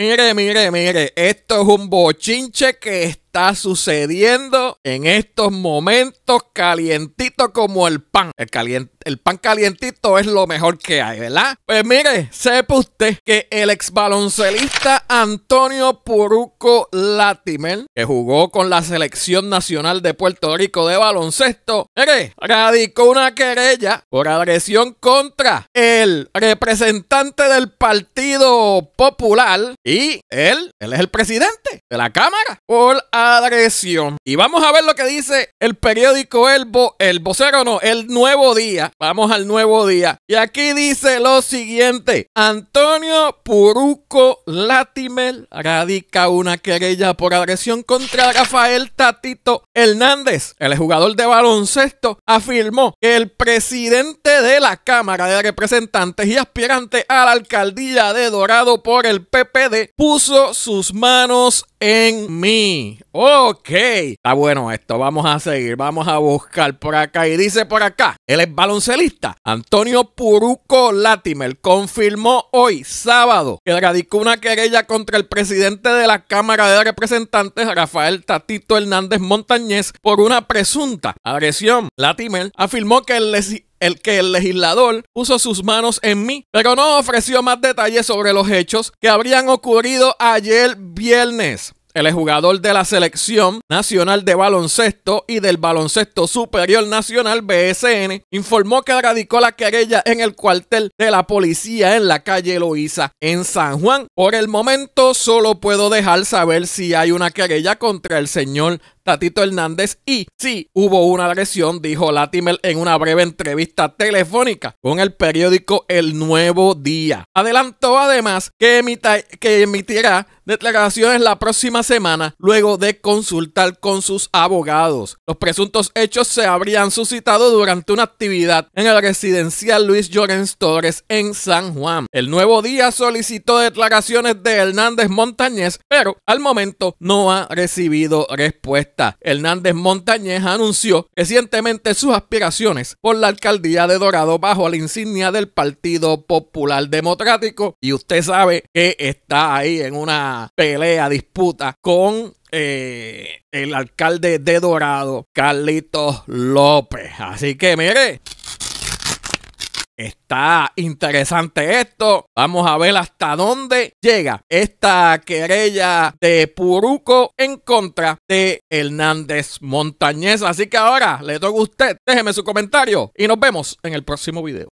Mire, mire, mire, esto es un bochinche que está sucediendo en estos momentos calientito como el pan. El, el pan calientito es lo mejor que hay, ¿verdad? Pues mire, sepa usted que el ex baloncelista Antonio Puruco Latimer, que jugó con la selección nacional de Puerto Rico de baloncesto, mire, radicó una querella por agresión contra el representante del Partido Popular y él, él es el presidente de la Cámara, por agresión. Y vamos a ver lo que dice el periódico El, Bo, el vocero, no, el Nuevo Día. Vamos al Nuevo Día. Y aquí dice lo siguiente. Antonio Puruco Latimer radica una querella por agresión contra Rafael Tatito Hernández. El jugador de baloncesto afirmó que el presidente de la Cámara de Representantes y aspirante a la alcaldía de Dorado por el PPD puso sus manos en mí. Ok, está bueno esto, vamos a seguir, vamos a buscar por acá. Y dice por acá, él es baloncelista. Antonio Puruco Latimer confirmó hoy, sábado, que radicó una querella contra el presidente de la Cámara de Representantes, Rafael Tatito Hernández Montañez, por una presunta agresión. Latimer afirmó que el, que el legislador puso sus manos en mí, pero no ofreció más detalles sobre los hechos que habrían ocurrido ayer viernes el jugador de la selección nacional de baloncesto y del baloncesto superior nacional BSN, informó que radicó la querella en el cuartel de la policía en la calle Eloísa en San Juan. Por el momento solo puedo dejar saber si hay una querella contra el señor Tatito Hernández y sí hubo una agresión, dijo Latimer en una breve entrevista telefónica con el periódico El Nuevo Día. Adelantó además que, emitirá declaraciones la próxima semana luego de consultar con sus abogados. Los presuntos hechos se habrían suscitado durante una actividad en el residencial Luis Llorens Torres en San Juan. El Nuevo Día solicitó declaraciones de Hernández Montañez, pero al momento no ha recibido respuesta. Hernández Montañez anunció recientemente sus aspiraciones por la alcaldía de Dorado bajo la insignia del Partido Popular Democrático y usted sabe que está ahí en una pelea, disputa con eh, el alcalde de Dorado, Carlitos López. Así que mire, Está interesante esto. Vamos a ver hasta dónde llega esta querella de Puruco en contra de Hernández Montañez. Así que ahora le toca a usted. Déjeme su comentario y nos vemos en el próximo video.